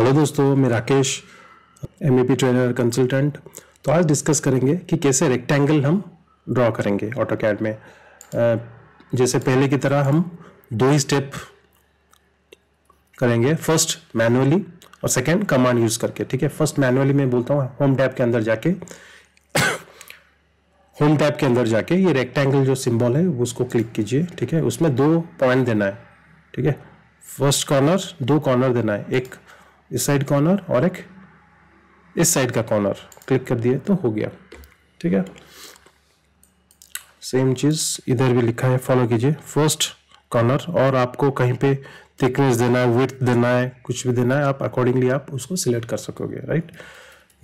Hello दोस्तों मैं Rakesh M trainer consultant तो आज डिस्कस करेंगे कि कैसे रेक्टेंगल हम ड्रॉ करेंगे ऑटो कैड में जैसे पहले की तरह हम दो ही स्टेप करेंगे फर्स्ट मैनुअली और सेकंड कमांड यूज़ करके ठीक है फर्स्ट मैनुअली मैं बोलता हूँ होम टैप के अंदर जाके होम टैप के अंदर जाके ये रेक्टेंगल जो सिंबल है उसको क्लिक कीजिए ठीक है उसमें दो पॉइंट देना है ठीक है फर्स्ट कॉर्नर दो कॉर्नर देना है एक इस साइड कॉर्नर और एक इस साइड का कॉर्नर क्लिक कर दिए तो हो गया ठीक है सेम चीज़ इधर भी लिखा है फॉलो कीजिए फर्स्ट कॉर्नर और आपको कहीं पे थिकनेस देना है विथ देना है कुछ भी देना है आप अकॉर्डिंगली आप उसको सिलेक्ट कर सकोगे राइट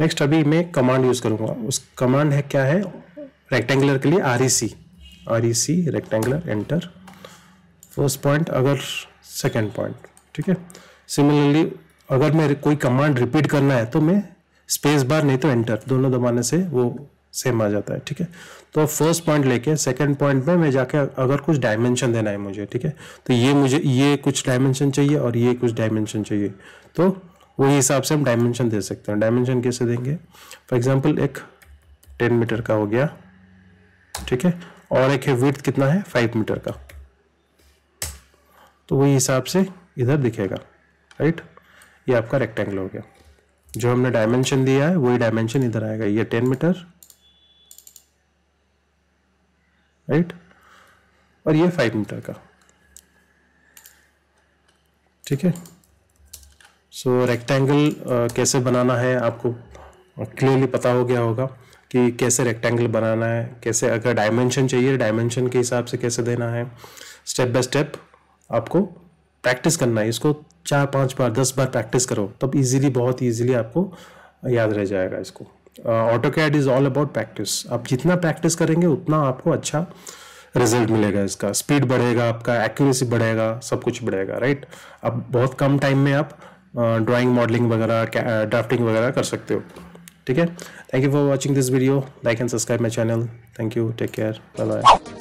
नेक्स्ट अभी मैं कमांड यूज़ करूंगा उस कमांड है क्या है रेक्टेंगुलर के लिए R E C R E C rectangular enter first point अगर सेकेंड पॉइंट ठीक है सिमिलरली अगर मैं कोई कमांड रिपीट करना है तो मैं स्पेस बार नहीं तो एंटर दोनों दबाने से वो सेम आ जाता है ठीक है तो फर्स्ट पॉइंट लेके सेकंड पॉइंट में मैं जाके अगर कुछ डायमेंशन देना है मुझे ठीक है तो ये मुझे ये कुछ डायमेंशन चाहिए और ये कुछ डायमेंशन चाहिए तो वही हिसाब से हम डायमेंशन दे सकते हैं डायमेंशन कैसे देंगे फॉर एग्जाम्पल एक टेन मीटर का हो गया ठीक है और एक है विथ कितना है फाइव मीटर का तो वही हिसाब से इधर दिखेगा राइट right? ये आपका रेक्टेंगल हो गया जो हमने डायमेंशन दिया है वही डायमेंशन इधर आएगा ये टेन मीटर राइट और ये फाइव मीटर का ठीक है सो रेक्टेंगल uh, कैसे बनाना है आपको क्लियरली पता हो गया होगा कि कैसे रेक्टेंगल बनाना है कैसे अगर डायमेंशन चाहिए डायमेंशन के हिसाब से कैसे देना है स्टेप बाय स्टेप आपको प्रैक्टिस करना है इसको चार पाँच बार दस बार प्रैक्टिस करो तब इजीली बहुत इजीली आपको याद रह जाएगा इसको AutoCAD is all about practice आप जितना प्रैक्टिस करेंगे उतना आपको अच्छा रिजल्ट मिलेगा इसका स्पीड बढ़ेगा आपका एक्यूरेसी बढ़ेगा सब कुछ बढ़ेगा राइट अब बहुत कम टाइम में आप ड्राइंग मॉडलिंग वगैरह ड्राफ्टिंग वगैरह कर सकते हो ठीक है thank you for watching this video like and subscribe my channel thank you take care bye bye